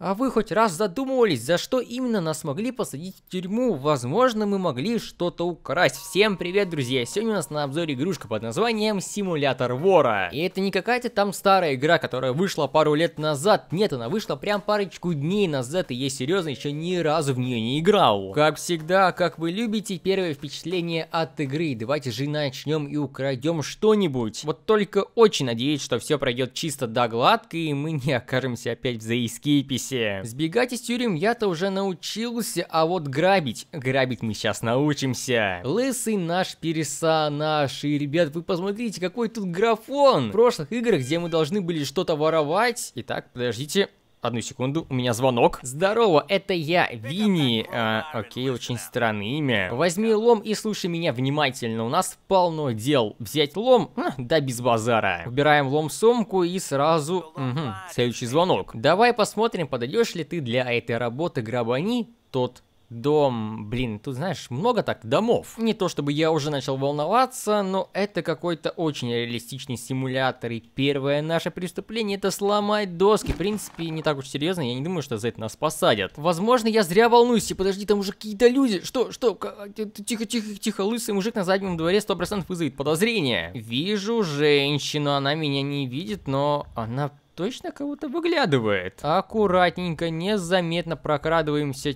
А вы хоть раз задумывались, за что именно нас могли посадить в тюрьму? Возможно, мы могли что-то украсть. Всем привет, друзья! Сегодня у нас на обзоре игрушка под названием Симулятор Вора. И это не какая-то там старая игра, которая вышла пару лет назад. Нет, она вышла прям парочку дней назад, и я серьезно еще ни разу в нее не играл. Как всегда, как вы любите, первое впечатление от игры. Давайте же начнем и украдем что-нибудь. Вот только очень надеюсь, что все пройдет чисто до гладко, и мы не окажемся опять в заиске Эдисе. Сбегать из тюрем я-то уже научился, а вот грабить, грабить мы сейчас научимся. Лысый наш персонаж, и, ребят, вы посмотрите, какой тут графон. В прошлых играх, где мы должны были что-то воровать. Итак, подождите, Одну секунду, у меня звонок. Здорово, это я, Винни. А, окей, очень странное имя. Возьми лом и слушай меня внимательно, у нас полно дел. Взять лом? А, да, без базара. Убираем лом в сумку и сразу... Угу, следующий звонок. Давай посмотрим, подойдешь ли ты для этой работы грабани тот дом, блин, тут знаешь, много так домов. Не то чтобы я уже начал волноваться, но это какой-то очень реалистичный симулятор. И первое наше преступление это сломать доски. В принципе, не так уж серьезно, я не думаю, что за это нас посадят. Возможно, я зря волнуюсь. И типа, подожди, там уже какие-то люди. Что, что? А, тихо, тихо, тихо. Лысый мужик на заднем дворе 100% вызовет подозрение. Вижу женщину, она меня не видит, но она точно кого-то выглядывает. Аккуратненько, незаметно прокрадываемся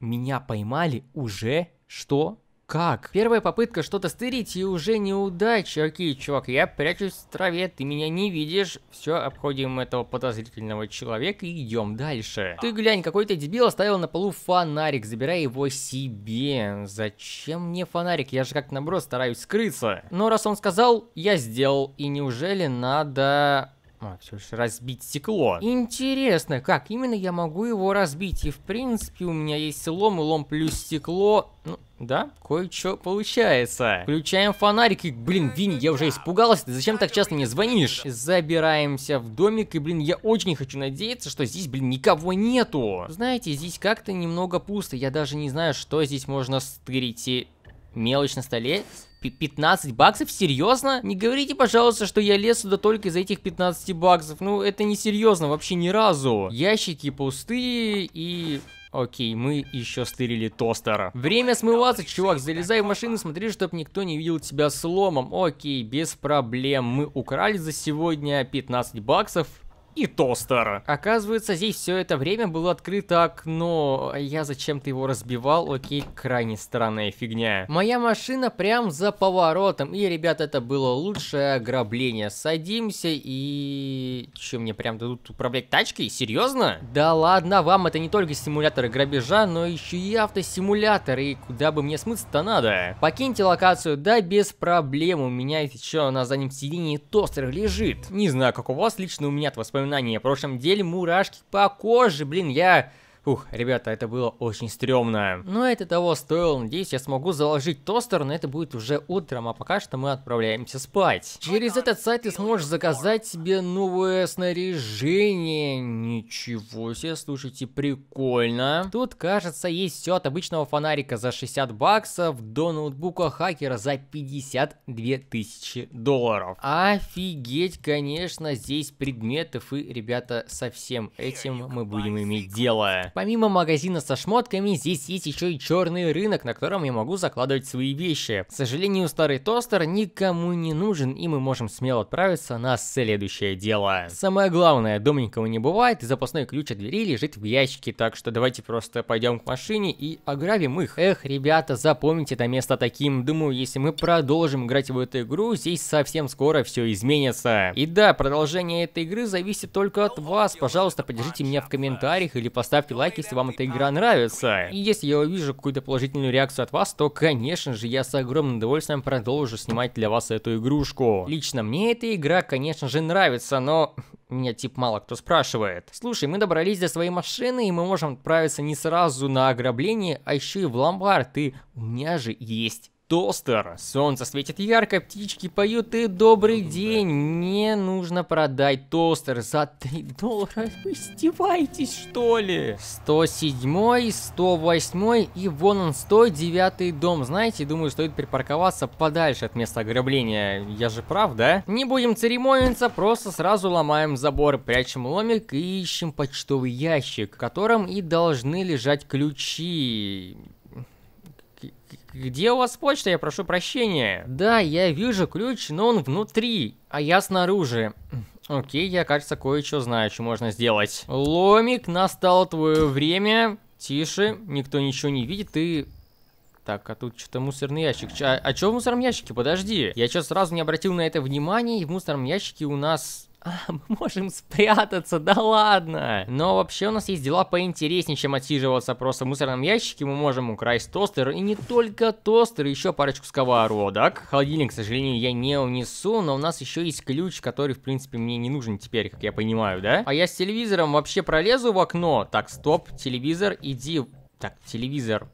меня поймали уже? Что? Как? Первая попытка что-то стырить и уже неудача. Окей, чувак, я прячусь в траве, ты меня не видишь. Все, обходим этого подозрительного человека и идем дальше. Ты глянь, какой-то дебил оставил на полу фонарик, забирай его себе. Зачем мне фонарик? Я же как наброс стараюсь скрыться. Но раз он сказал, я сделал. И неужели надо а, все же разбить стекло. Интересно, как именно я могу его разбить? И в принципе у меня есть лом, лом плюс стекло. Ну, да, кое-что получается. Включаем фонарик и, блин, Винни, я уже испугалась. Ты зачем так часто мне звонишь? Забираемся в домик и, блин, я очень хочу надеяться, что здесь, блин, никого нету. Знаете, здесь как-то немного пусто. Я даже не знаю, что здесь можно стырить. И мелочь на столе. 15 баксов? Серьезно? Не говорите, пожалуйста, что я лез сюда только из-за этих 15 баксов. Ну, это не серьезно вообще ни разу. Ящики пустые и... Окей, мы еще стырили тостера. Время смываться, чувак. Залезай в машину, смотри, чтобы никто не видел тебя сломом. Окей, без проблем. Мы украли за сегодня 15 баксов и тостер. Оказывается, здесь все это время было открыто окно. Я зачем-то его разбивал, окей, крайне странная фигня. Моя машина прям за поворотом. И, ребят, это было лучшее ограбление. Садимся и... Че, мне прям дадут управлять тачкой? Серьезно? Да ладно вам, это не только симуляторы грабежа, но еще и автосимулятор. И куда бы мне смыться-то надо? Покиньте локацию, да без проблем. У меня еще на заднем сидении тостер лежит. Не знаю, как у вас, лично у меня от воспоминаний воспоминания о прошлом деле мурашки по коже, блин, я Ух, ребята, это было очень стрёмно. Но ну, это того стоило. Надеюсь, я смогу заложить тостер, но это будет уже утром, а пока что мы отправляемся спать. Через этот сайт ты сможешь заказать себе новое снаряжение. Ничего себе, слушайте, прикольно. Тут, кажется, есть все от обычного фонарика за 60 баксов до ноутбука хакера за 52 тысячи долларов. Офигеть, конечно, здесь предметов и, ребята, со всем этим мы будем иметь дело. Помимо магазина со шмотками, здесь есть еще и черный рынок, на котором я могу закладывать свои вещи. К сожалению, старый тостер никому не нужен, и мы можем смело отправиться на следующее дело. Самое главное, дом никого не бывает, и запасной ключ от двери лежит в ящике, так что давайте просто пойдем к машине и ограбим их. Эх, ребята, запомните это место таким. Думаю, если мы продолжим играть в эту игру, здесь совсем скоро все изменится. И да, продолжение этой игры зависит только от вас. Пожалуйста, поддержите меня в комментариях или поставьте лайк лайк, если вам эта игра нравится. И если я увижу какую-то положительную реакцию от вас, то, конечно же, я с огромным удовольствием продолжу снимать для вас эту игрушку. Лично мне эта игра, конечно же, нравится, но... Меня тип мало кто спрашивает. Слушай, мы добрались до своей машины, и мы можем отправиться не сразу на ограбление, а еще и в ломбард, и у меня же есть тостер. Солнце светит ярко, птички поют и добрый день. Не нужно продать тостер за 3 доллара. Вы издеваетесь, что ли? 107, 108 и вон он, 109 дом. Знаете, думаю, стоит припарковаться подальше от места ограбления. Я же прав, да? Не будем церемониться, просто сразу ломаем забор, прячем ломик и ищем почтовый ящик, в котором и должны лежать ключи. Где у вас почта? Я прошу прощения. Да, я вижу ключ, но он внутри, а я снаружи. Окей, я, кажется, кое-что знаю, что можно сделать. Ломик, настало твое время. Тише, никто ничего не видит, ты... Так, а тут что-то мусорный ящик. а, а что в мусорном ящике? Подожди. Я что, сразу не обратил на это внимания, и в мусорном ящике у нас а, мы можем спрятаться, да ладно. Но вообще у нас есть дела поинтереснее, чем отсиживаться просто в мусорном ящике. Мы можем украсть тостер, и не только тостер, еще парочку сковородок. Холодильник, к сожалению, я не унесу, но у нас еще есть ключ, который, в принципе, мне не нужен теперь, как я понимаю, да? А я с телевизором вообще пролезу в окно. Так, стоп, телевизор, иди... Так, телевизор,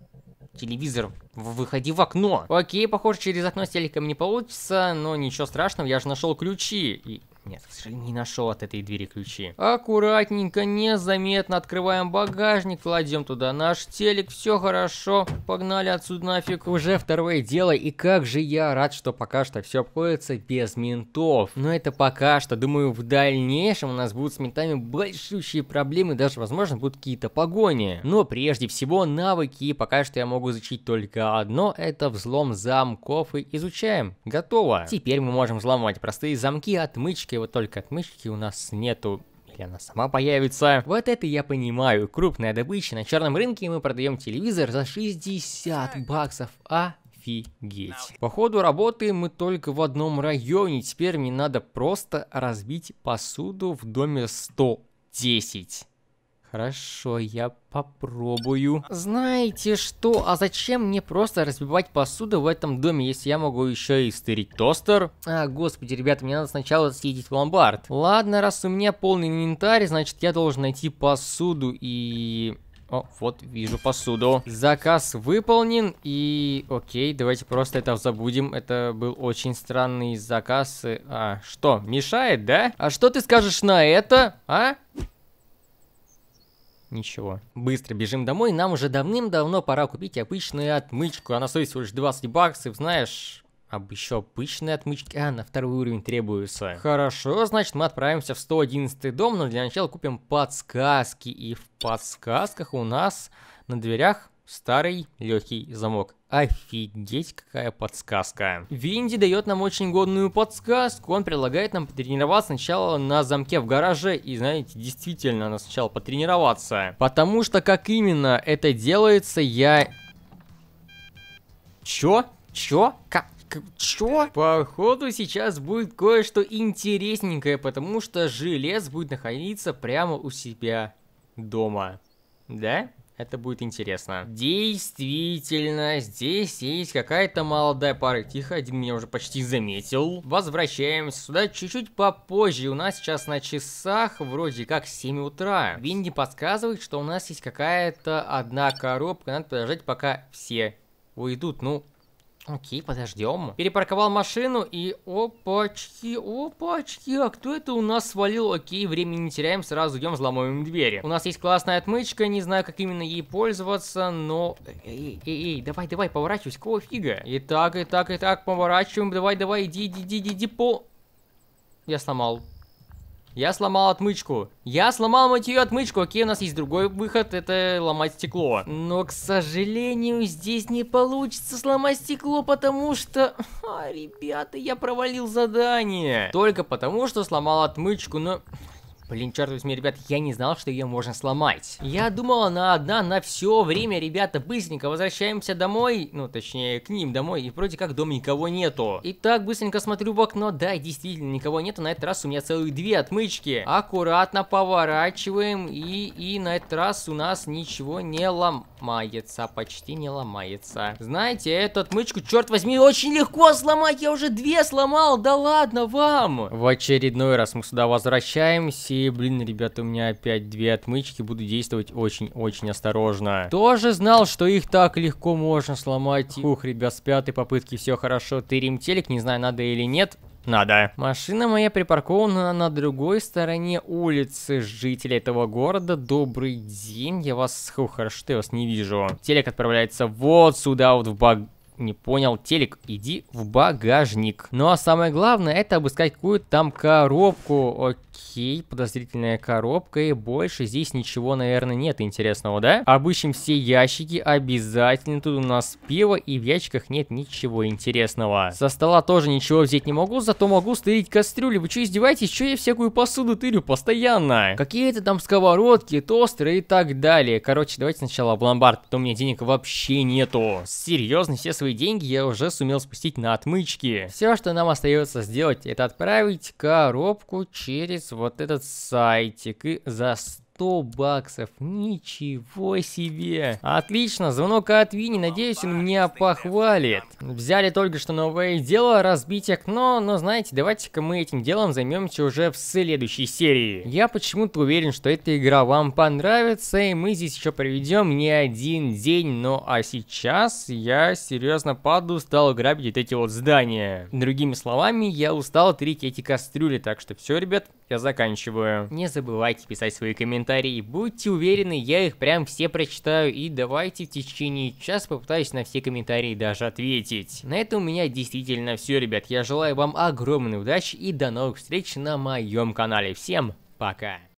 телевизор, выходи в окно. Окей, похоже, через окно с телеком не получится, но ничего страшного, я же нашел ключи. И нет, к сожалению, не нашел от этой двери ключи. Аккуратненько, незаметно открываем багажник, кладем туда наш телек, все хорошо, погнали отсюда нафиг. Уже второе дело, и как же я рад, что пока что все обходится без ментов. Но это пока что, думаю, в дальнейшем у нас будут с ментами большущие проблемы, даже, возможно, будут какие-то погони. Но прежде всего навыки, пока что я могу изучить только одно, это взлом замков, и изучаем. Готово. Теперь мы можем взломать простые замки, отмычки, мышки, вот только от мышки у нас нету или она сама появится. Вот это я понимаю. Крупная добыча. На черном рынке мы продаем телевизор за 60 баксов. А? Офигеть. По ходу работы мы только в одном районе. Теперь мне надо просто разбить посуду в доме 110. Хорошо, я попробую. Знаете что, а зачем мне просто разбивать посуду в этом доме, если я могу еще и стырить тостер? А, господи, ребята, мне надо сначала съездить в ломбард. Ладно, раз у меня полный инвентарь, значит я должен найти посуду и... О, вот, вижу посуду. Заказ выполнен, и... Окей, давайте просто это забудем. Это был очень странный заказ. Э, а, что, мешает, да? А что ты скажешь на это, а? ничего. Быстро бежим домой, нам уже давным-давно пора купить обычную отмычку, она стоит всего лишь 20 баксов, знаешь... Об еще обычной отмычке. А, на второй уровень требуется. Хорошо, значит мы отправимся в 111 дом, но для начала купим подсказки. И в подсказках у нас на дверях Старый легкий замок. Офигеть, какая подсказка. Винди дает нам очень годную подсказку. Он предлагает нам потренироваться сначала на замке в гараже. И знаете, действительно, надо сначала потренироваться. Потому что как именно это делается, я... Чё? Чё? Как? Чё? Походу сейчас будет кое-что интересненькое, потому что желез будет находиться прямо у себя дома. Да? Это будет интересно. Действительно, здесь есть какая-то молодая пара. Тихо, один меня уже почти заметил. Возвращаемся сюда чуть-чуть попозже. У нас сейчас на часах вроде как 7 утра. Винди подсказывает, что у нас есть какая-то одна коробка. Надо подождать, пока все уйдут. Ну, Окей, подождем. Перепарковал машину и... Опачки, опачки, а кто это у нас свалил? Окей, времени не теряем, сразу идем взломаем двери. У нас есть классная отмычка, не знаю, как именно ей пользоваться, но... Эй, эй, эй, давай, давай, поворачивайся, кого фига? И так, и так, и так, поворачиваем, давай, давай, иди, иди, иди, иди, иди по... Я сломал. Я сломал отмычку. Я сломал мытью отмычку. Окей, у нас есть другой выход, это ломать стекло. Но, к сожалению, здесь не получится сломать стекло, потому что... А, ребята, я провалил задание. Только потому, что сломал отмычку, но... Блин, черт возьми, ребят, я не знал, что ее можно сломать. Я думал, она одна на все время, ребята, быстренько возвращаемся домой. Ну, точнее, к ним домой. И вроде как дома никого нету. Итак, быстренько смотрю в окно. Да, действительно, никого нету. На этот раз у меня целые две отмычки. Аккуратно поворачиваем. И, и на этот раз у нас ничего не лом ломается, почти не ломается. Знаете, эту отмычку, черт возьми, очень легко сломать, я уже две сломал, да ладно вам! В очередной раз мы сюда возвращаемся, и, блин, ребята, у меня опять две отмычки, буду действовать очень-очень осторожно. Тоже знал, что их так легко можно сломать. Ух, ребят, с пятой попытки все хорошо, ты телек, не знаю, надо или нет надо. Машина моя припаркована на другой стороне улицы. жителя этого города, добрый день. Я вас... Фу, хорошо, что я вас не вижу. Телек отправляется вот сюда, вот в баг не понял телек, иди в багажник. Ну а самое главное, это обыскать какую-то там коробку. Окей, подозрительная коробка, и больше здесь ничего, наверное, нет интересного, да? Обыщем все ящики, обязательно тут у нас пиво, и в ящиках нет ничего интересного. Со стола тоже ничего взять не могу, зато могу стырить кастрюли. Вы что, издеваетесь? Что я всякую посуду тырю постоянно? Какие-то там сковородки, тостеры и так далее. Короче, давайте сначала в ломбард, то у меня денег вообще нету. Серьезно, все свои Первые деньги я уже сумел спустить на отмычки. Все, что нам остается сделать, это отправить коробку через вот этот сайтик и заставить 100 баксов. Ничего себе. Отлично, звонок от Винни, надеюсь, он меня похвалит. Взяли только что новое дело, разбить окно, но знаете, давайте-ка мы этим делом займемся уже в следующей серии. Я почему-то уверен, что эта игра вам понравится, и мы здесь еще проведем не один день, но ну, а сейчас я серьезно паду, стал грабить вот эти вот здания. Другими словами, я устал трить эти кастрюли, так что все, ребят, я заканчиваю. Не забывайте писать свои комментарии комментарии. Будьте уверены, я их прям все прочитаю. И давайте в течение часа попытаюсь на все комментарии даже ответить. На этом у меня действительно все, ребят. Я желаю вам огромной удачи и до новых встреч на моем канале. Всем пока!